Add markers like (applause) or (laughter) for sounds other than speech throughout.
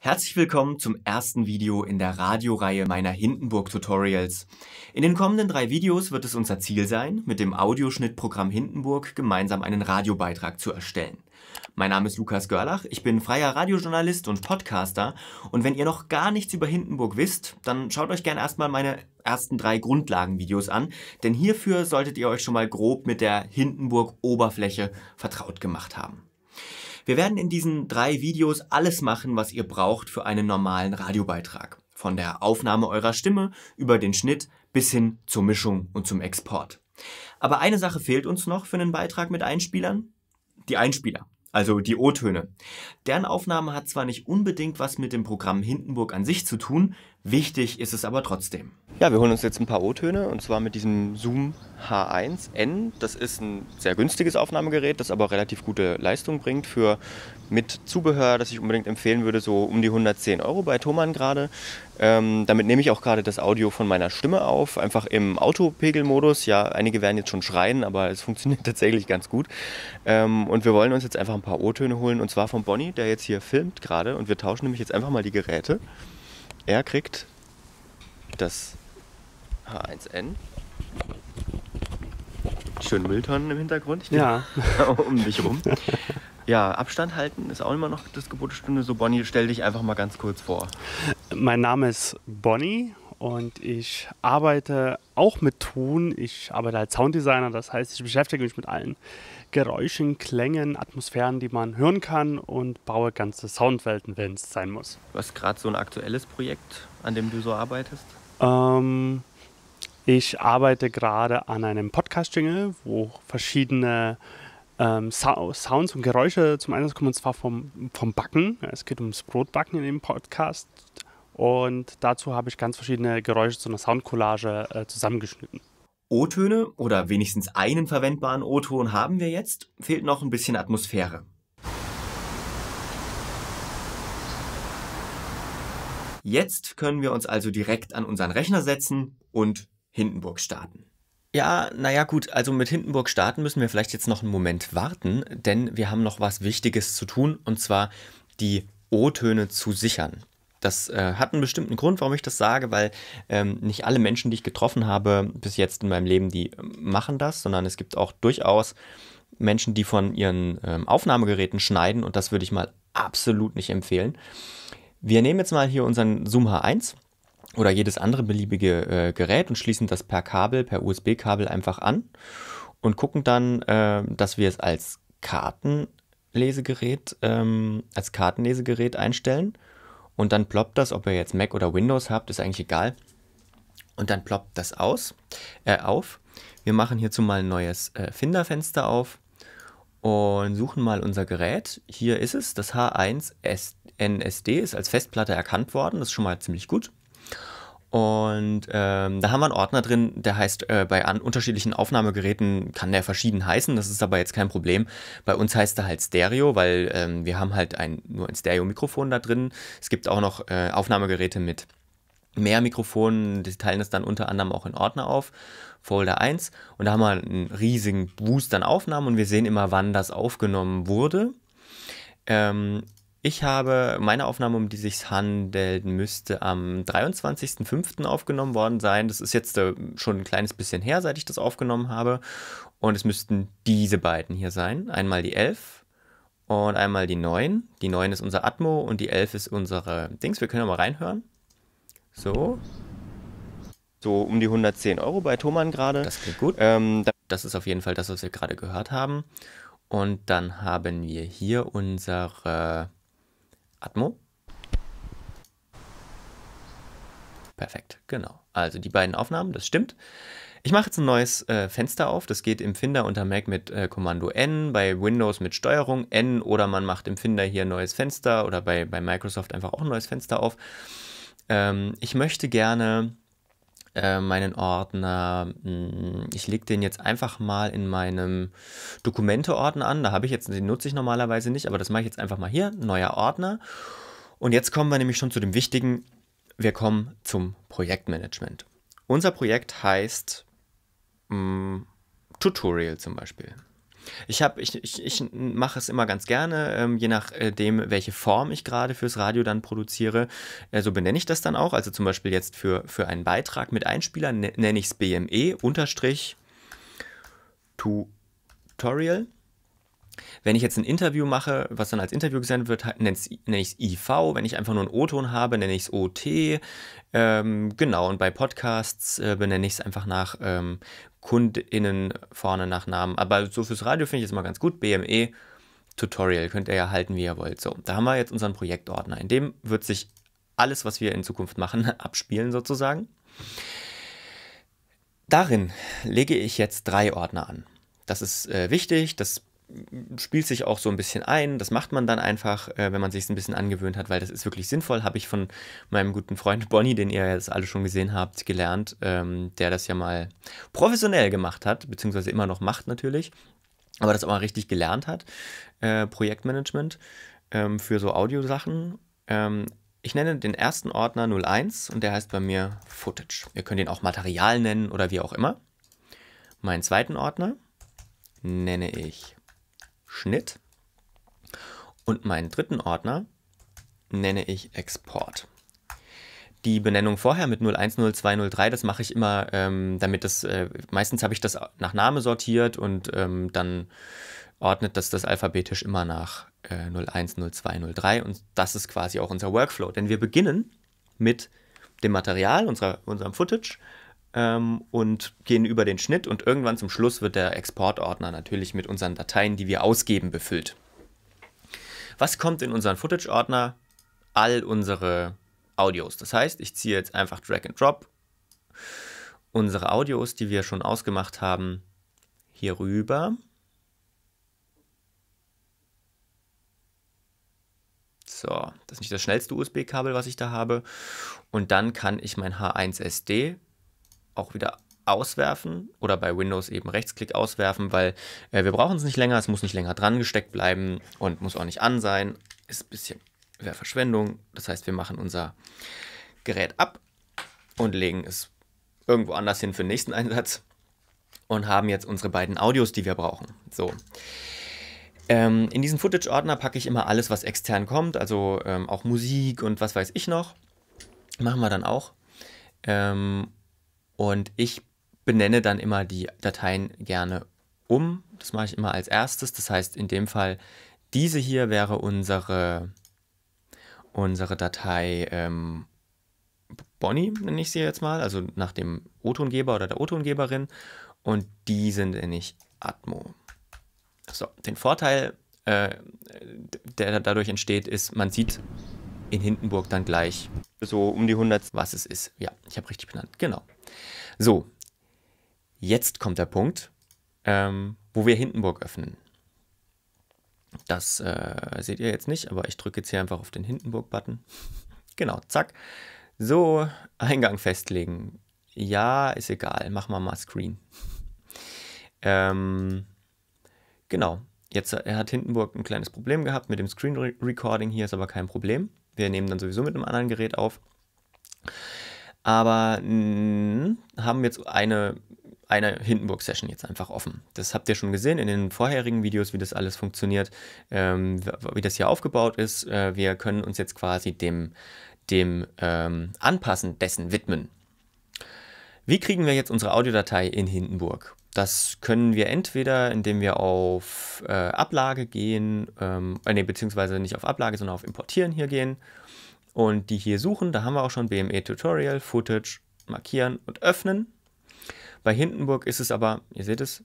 Herzlich willkommen zum ersten Video in der Radioreihe meiner Hindenburg-Tutorials. In den kommenden drei Videos wird es unser Ziel sein, mit dem Audioschnittprogramm Hindenburg gemeinsam einen Radiobeitrag zu erstellen. Mein Name ist Lukas Görlach, ich bin freier Radiojournalist und Podcaster und wenn ihr noch gar nichts über Hindenburg wisst, dann schaut euch gerne erstmal meine ersten drei Grundlagenvideos an, denn hierfür solltet ihr euch schon mal grob mit der Hindenburg-Oberfläche vertraut gemacht haben. Wir werden in diesen drei Videos alles machen, was ihr braucht für einen normalen Radiobeitrag. Von der Aufnahme eurer Stimme über den Schnitt bis hin zur Mischung und zum Export. Aber eine Sache fehlt uns noch für einen Beitrag mit Einspielern. Die Einspieler, also die O-Töne. Deren Aufnahme hat zwar nicht unbedingt was mit dem Programm Hindenburg an sich zu tun, Wichtig ist es aber trotzdem. Ja, wir holen uns jetzt ein paar O-Töne und zwar mit diesem Zoom H1N. Das ist ein sehr günstiges Aufnahmegerät, das aber relativ gute Leistung bringt für mit Zubehör, das ich unbedingt empfehlen würde, so um die 110 Euro bei Thomann gerade. Ähm, damit nehme ich auch gerade das Audio von meiner Stimme auf, einfach im Autopegelmodus. Ja, einige werden jetzt schon schreien, aber es (laughs) funktioniert tatsächlich ganz gut. Ähm, und wir wollen uns jetzt einfach ein paar O-Töne holen und zwar von Bonnie, der jetzt hier filmt gerade und wir tauschen nämlich jetzt einfach mal die Geräte. Er kriegt das H1N. Schön Mülltonnen im Hintergrund, ich ja. (laughs) um dich rum. Ja, Abstand halten ist auch immer noch das Geburtsstunde. So, Bonnie, stell dich einfach mal ganz kurz vor. Mein Name ist Bonnie und ich arbeite auch mit Ton. Ich arbeite als Sounddesigner, das heißt, ich beschäftige mich mit allen Geräuschen, Klängen, Atmosphären, die man hören kann und baue ganze Soundwelten, wenn es sein muss. Was gerade so ein aktuelles Projekt, an dem du so arbeitest? Ähm, ich arbeite gerade an einem Podcast-Jingle, wo verschiedene ähm, so Sounds und Geräusche zum Einsatz kommen, und zwar vom, vom Backen. Es geht ums Brotbacken in dem Podcast. Und dazu habe ich ganz verschiedene Geräusche zu einer Soundcollage äh, zusammengeschnitten. O-Töne oder wenigstens einen verwendbaren O-Ton haben wir jetzt, fehlt noch ein bisschen Atmosphäre. Jetzt können wir uns also direkt an unseren Rechner setzen und Hindenburg starten. Ja, naja gut, also mit Hindenburg starten müssen wir vielleicht jetzt noch einen Moment warten, denn wir haben noch was Wichtiges zu tun, und zwar die O-Töne zu sichern. Das äh, hat einen bestimmten Grund, warum ich das sage, weil ähm, nicht alle Menschen, die ich getroffen habe bis jetzt in meinem Leben, die ähm, machen das, sondern es gibt auch durchaus Menschen, die von ihren ähm, Aufnahmegeräten schneiden und das würde ich mal absolut nicht empfehlen. Wir nehmen jetzt mal hier unseren Zoom H1 oder jedes andere beliebige äh, Gerät und schließen das per Kabel, per USB-Kabel einfach an und gucken dann, äh, dass wir es als Kartenlesegerät, ähm, als Kartenlesegerät einstellen und dann ploppt das, ob ihr jetzt Mac oder Windows habt, ist eigentlich egal. Und dann ploppt das aus, äh, auf. Wir machen hierzu mal ein neues äh, Finderfenster auf und suchen mal unser Gerät. Hier ist es, das H1 NSD ist als Festplatte erkannt worden, das ist schon mal ziemlich gut. Und ähm, da haben wir einen Ordner drin, der heißt, äh, bei an unterschiedlichen Aufnahmegeräten kann der verschieden heißen, das ist aber jetzt kein Problem. Bei uns heißt er halt Stereo, weil ähm, wir haben halt ein, nur ein Stereo-Mikrofon da drin. Es gibt auch noch äh, Aufnahmegeräte mit mehr Mikrofonen, die teilen das dann unter anderem auch in Ordner auf, Folder 1. Und da haben wir einen riesigen Boost an Aufnahmen und wir sehen immer, wann das aufgenommen wurde. Ähm, ich habe meine Aufnahme, um die sich handelt, müsste am 23.05. aufgenommen worden sein. Das ist jetzt äh, schon ein kleines bisschen her, seit ich das aufgenommen habe. Und es müssten diese beiden hier sein. Einmal die 11 und einmal die 9. Die 9 ist unser Atmo und die 11 ist unsere Dings. Wir können mal reinhören. So. So um die 110 Euro bei Thomann gerade. Das klingt gut. Ähm, das ist auf jeden Fall das, was wir gerade gehört haben. Und dann haben wir hier unsere Atmo. Perfekt, genau. Also die beiden Aufnahmen, das stimmt. Ich mache jetzt ein neues äh, Fenster auf. Das geht im Finder unter Mac mit äh, Kommando N, bei Windows mit Steuerung N oder man macht im Finder hier ein neues Fenster oder bei, bei Microsoft einfach auch ein neues Fenster auf. Ähm, ich möchte gerne äh, meinen Ordner. Mm, ich lege den jetzt einfach mal in meinem Dokumente-Ordner an. Da habe ich jetzt, den nutze ich normalerweise nicht, aber das mache ich jetzt einfach mal hier. Neuer Ordner. Und jetzt kommen wir nämlich schon zu dem Wichtigen. Wir kommen zum Projektmanagement. Unser Projekt heißt mh, mm, Tutorial zum Beispiel. Ich, ich, ich, ich mache es immer ganz gerne, ähm, je nachdem, äh, welche Form ich gerade fürs Radio dann produziere. Äh, so benenne ich das dann auch. Also zum Beispiel jetzt für, für einen Beitrag mit Einspielern ne, nenne ich es BME Tutorial. Wenn ich jetzt ein Interview mache, was dann als Interview gesendet wird, nenne ich es IV. Wenn ich einfach nur einen O-Ton habe, nenne ich es OT. Ähm, genau, und bei Podcasts äh, benenne ich es einfach nach ähm, KundInnen vorne nach Namen. Aber so fürs Radio finde ich es immer ganz gut. BME Tutorial könnt ihr ja halten, wie ihr wollt. So, da haben wir jetzt unseren Projektordner. In dem wird sich alles, was wir in Zukunft machen, (laughs) abspielen sozusagen. Darin lege ich jetzt drei Ordner an. Das ist äh, wichtig, das spielt sich auch so ein bisschen ein. Das macht man dann einfach, äh, wenn man sich ein bisschen angewöhnt hat, weil das ist wirklich sinnvoll. Habe ich von meinem guten Freund (laughs) Bonnie, den ihr jetzt alle schon gesehen habt, gelernt, ähm, der das ja mal professionell gemacht hat, beziehungsweise immer noch macht natürlich, aber das auch mal richtig gelernt hat, äh, Projektmanagement ähm, für so Audiosachen. Ähm, ich nenne den ersten Ordner 01 und der heißt bei mir Footage. Ihr könnt ihn auch Material nennen oder wie auch immer. Meinen zweiten Ordner nenne ich Schnitt. Und meinen dritten Ordner nenne ich Export. Die Benennung vorher mit 010203, das mache ich immer, ähm, damit das, äh, meistens habe ich das nach Name sortiert und ähm, dann ordnet das das alphabetisch immer nach äh, 010203 und das ist quasi auch unser Workflow, denn wir beginnen mit dem Material, unserer, unserem Footage ähm, und gehen über den Schnitt und irgendwann zum Schluss wird der Exportordner natürlich mit unseren Dateien, die wir ausgeben, befüllt. Was kommt in unseren Footage-Ordner? All unsere Audios. Das heißt, ich ziehe jetzt einfach Drag and Drop unsere Audios, die wir schon ausgemacht haben, hier rüber. So, das ist nicht das schnellste USB-Kabel, was ich da habe. Und dann kann ich mein H1 SD auch wieder auswerfen oder bei Windows eben Rechtsklick auswerfen, weil äh, wir brauchen es nicht länger, es muss nicht länger dran gesteckt bleiben und muss auch nicht an sein. Ist ein bisschen mehr Verschwendung. Das heißt, wir machen unser Gerät ab und legen es irgendwo anders hin für den nächsten Einsatz und haben jetzt unsere beiden Audios, die wir brauchen. So. Ähm, in diesen Footage-Ordner packe ich immer alles, was extern kommt, also ähm, auch Musik und was weiß ich noch. Machen wir dann auch. Ähm, und ich benenne dann immer die Dateien gerne um. Das mache ich immer als erstes. Das heißt, in dem Fall, diese hier wäre unsere, unsere Datei ähm, Bonnie, nenne ich sie jetzt mal, also nach dem O-Tongeber oder der O-Tongeberin. Und die nenne ich Atmo. So, den Vorteil, äh, der dadurch entsteht, ist, man sieht in Hindenburg dann gleich so um die 100, was es ist. Ja, ich habe richtig benannt, genau. So, jetzt kommt der Punkt, ähm, wo wir Hindenburg öffnen. Das äh, seht ihr jetzt nicht, aber ich drücke jetzt hier einfach auf den Hindenburg-Button. (laughs) genau, zack. So, Eingang festlegen. Ja, ist egal, machen wir mal Screen. ähm, genau, jetzt äh, hat Hindenburg ein kleines Problem gehabt mit dem Screen Recording, hier ist aber kein Problem. Wir nehmen dann sowieso mit einem anderen Gerät auf aber mh, mm, haben jetzt eine, eine Hindenburg-Session jetzt einfach offen. Das habt ihr schon gesehen in den vorherigen Videos, wie das alles funktioniert, ähm, wie das hier aufgebaut ist. Äh, wir können uns jetzt quasi dem, dem ähm, Anpassen dessen widmen. Wie kriegen wir jetzt unsere Audiodatei in Hindenburg? Das können wir entweder, indem wir auf äh, Ablage gehen, ähm, äh, nee, beziehungsweise nicht auf Ablage, sondern auf Importieren hier gehen und die hier suchen, da haben wir auch schon BME Tutorial, Footage, markieren und öffnen. Bei Hindenburg ist es aber, ihr seht es,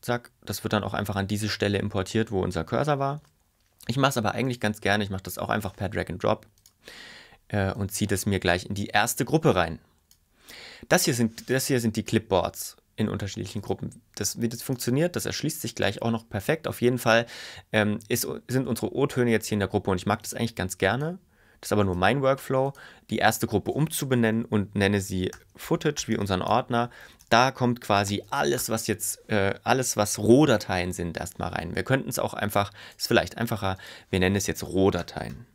zack, das wird dann auch einfach an diese Stelle importiert, wo unser Cursor war. Ich mache es aber eigentlich ganz gerne, ich mache das auch einfach per Drag and Drop äh, und ziehe das mir gleich in die erste Gruppe rein. Das hier sind, das hier sind die Clipboards in unterschiedlichen Gruppen. Das, wie das funktioniert, das erschließt sich gleich auch noch perfekt. Auf jeden Fall ähm, ist, sind unsere O-Töne jetzt hier in der Gruppe und ich mag das eigentlich ganz gerne das ist aber nur mein Workflow, die erste Gruppe umzubenennen und nenne sie Footage wie unseren Ordner. Da kommt quasi alles, was jetzt, äh, alles, was Rohdateien sind, erstmal rein. Wir könnten es auch einfach, ist vielleicht einfacher, wir nennen es jetzt Rohdateien.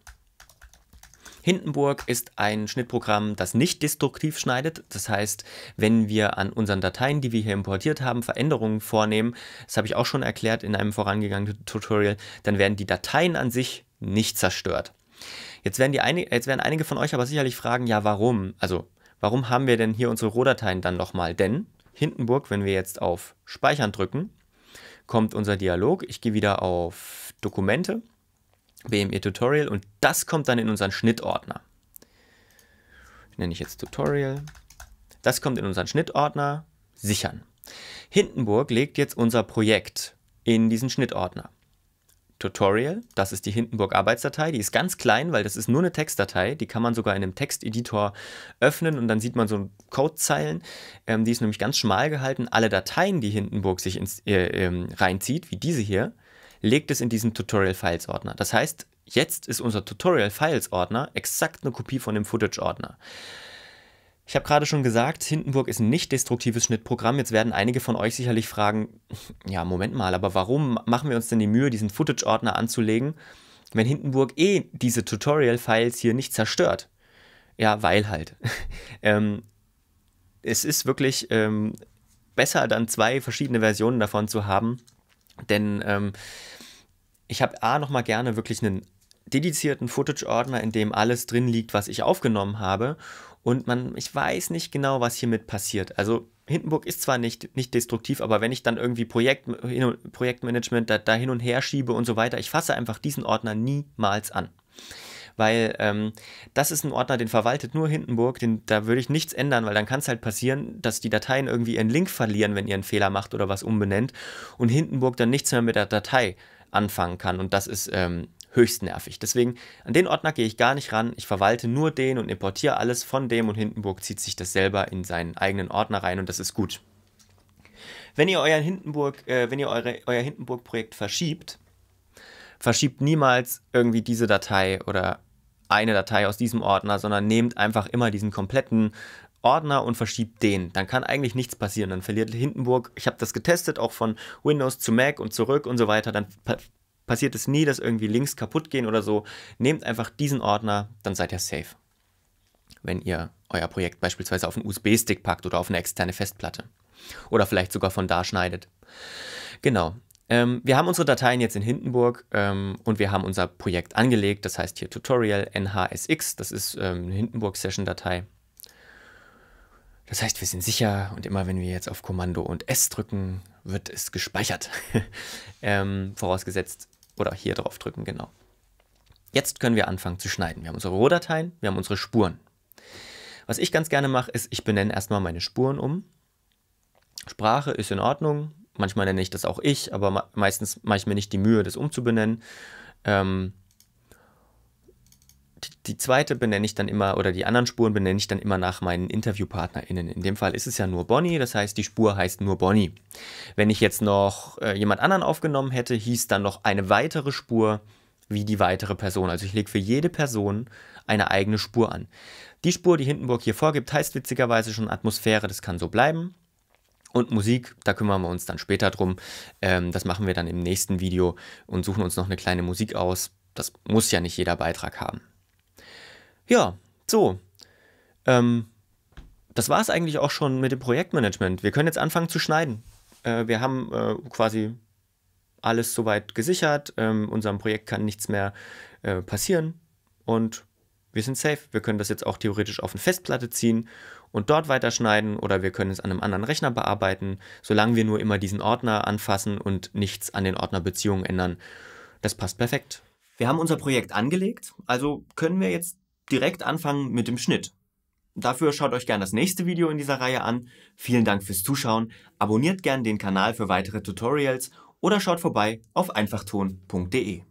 Hindenburg ist ein Schnittprogramm, das nicht destruktiv schneidet. Das heißt, wenn wir an unseren Dateien, die wir hier importiert haben, Veränderungen vornehmen, das habe ich auch schon erklärt in einem vorangegangenen Tutorial, dann werden die Dateien an sich nicht zerstört. Jetzt werden, die ein, jetzt werden einige von euch aber sicherlich fragen, ja warum? Also warum haben wir denn hier unsere Rohdateien dann nochmal? Denn Hindenburg, wenn wir jetzt auf Speichern drücken, kommt unser Dialog. Ich gehe wieder auf Dokumente, BME Tutorial und das kommt dann in unseren Schnittordner. Nenne ich jetzt Tutorial. Das kommt in unseren Schnittordner. Sichern. Hindenburg legt jetzt unser Projekt in diesen Schnittordner. Tutorial. Das ist die Hindenburg Arbeitsdatei. Die ist ganz klein, weil das ist nur eine Textdatei. Die kann man sogar in einem Texteditor öffnen und dann sieht man so Codezeilen. Ähm, die ist nämlich ganz schmal gehalten. Alle Dateien, die Hindenburg sich ins, äh, äh, reinzieht, wie diese hier, legt es in diesen Tutorial Files Ordner. Das heißt, jetzt ist unser Tutorial Files Ordner exakt eine Kopie von dem Footage Ordner. Ich habe gerade schon gesagt, Hindenburg ist ein nicht destruktives Schnittprogramm. Jetzt werden einige von euch sicherlich fragen, (laughs) ja, Moment mal, aber warum machen wir uns denn die Mühe, diesen Footage-Ordner anzulegen, wenn Hindenburg eh diese Tutorial-Files hier nicht zerstört? Ja, weil halt. (laughs) ähm, es ist wirklich ähm, besser, dann zwei verschiedene Versionen davon zu haben, denn ähm, ich habe A nochmal gerne wirklich einen dedizierten Footage-Ordner, in dem alles drin liegt, was ich aufgenommen habe und man, ich weiß nicht genau, was hiermit passiert. Also Hindenburg ist zwar nicht, nicht destruktiv, aber wenn ich dann irgendwie Projekt, Projektmanagement da, da hin und her schiebe und so weiter, ich fasse einfach diesen Ordner niemals an. Weil ähm, das ist ein Ordner, den verwaltet nur Hindenburg, den, da würde ich nichts ändern, weil dann kann es halt passieren, dass die Dateien irgendwie ihren Link verlieren, wenn ihr einen Fehler macht oder was umbenennt und Hindenburg dann nichts mehr mit der Datei anfangen kann. Und das ist ähm, höchst nervig. Deswegen, an den Ordner gehe ich gar nicht ran. Ich verwalte nur den und importiere alles von dem und Hindenburg zieht sich das selber in seinen eigenen Ordner rein und das ist gut. Wenn ihr, euren Hindenburg, äh, wenn ihr eure, euer Hindenburg-Projekt verschiebt, verschiebt niemals irgendwie diese Datei oder eine Datei aus diesem Ordner, sondern nehmt einfach immer diesen kompletten Ordner und verschiebt den. Dann kann eigentlich nichts passieren. Dann verliert Hindenburg, ich habe das getestet, auch von Windows zu Mac und zurück und so weiter, dann passiert es nie, dass irgendwie Links kaputt gehen oder so. Nehmt einfach diesen Ordner, dann seid ihr safe. Wenn ihr euer Projekt beispielsweise auf einen USB-Stick packt oder auf eine externe Festplatte. Oder vielleicht sogar von da schneidet. Genau. Ähm, wir haben unsere Dateien jetzt in Hindenburg ähm, und wir haben unser Projekt angelegt. Das heißt hier Tutorial NHSX. Das ist ähm, eine Hindenburg-Session-Datei. Das heißt, wir sind sicher und immer wenn wir jetzt auf Kommando und S drücken, wird es gespeichert. (laughs) ähm, vorausgesetzt, oder hier drauf drücken, genau. Jetzt können wir anfangen zu schneiden. Wir haben unsere Rohdateien, wir haben unsere Spuren. Was ich ganz gerne mache, ist, ich benenne erstmal meine Spuren um. Sprache ist in Ordnung. Manchmal nenne ich das auch ich, aber meistens mache ich mir nicht die Mühe, das umzubenennen. Ähm, die zweite benenne ich dann immer, oder die anderen Spuren benenne ich dann immer nach meinen InterviewpartnerInnen. In dem Fall ist es ja nur Bonnie, das heißt, die Spur heißt nur Bonnie. Wenn ich jetzt noch äh, jemand anderen aufgenommen hätte, hieß dann noch eine weitere Spur wie die weitere Person. Also ich lege für jede Person eine eigene Spur an. Die Spur, die Hindenburg hier vorgibt, heißt witzigerweise schon Atmosphäre, das kann so bleiben. Und Musik, da kümmern wir uns dann später drum. Ähm, das machen wir dann im nächsten Video und suchen uns noch eine kleine Musik aus. Das muss ja nicht jeder Beitrag haben. Ja, so. Ähm, das war es eigentlich auch schon mit dem Projektmanagement. Wir können jetzt anfangen zu schneiden. Äh, wir haben äh, quasi alles soweit gesichert. Ähm, unserem Projekt kann nichts mehr äh, passieren. Und wir sind safe. Wir können das jetzt auch theoretisch auf eine Festplatte ziehen und dort weiterschneiden oder wir können es an einem anderen Rechner bearbeiten, solange wir nur immer diesen Ordner anfassen und nichts an den Ordnerbeziehungen ändern. Das passt perfekt. Wir haben unser Projekt angelegt, also können wir jetzt direkt anfangen mit dem Schnitt. Dafür schaut euch gerne das nächste Video in dieser Reihe an. Vielen Dank fürs Zuschauen, abonniert gerne den Kanal für weitere Tutorials oder schaut vorbei auf einfachton.de.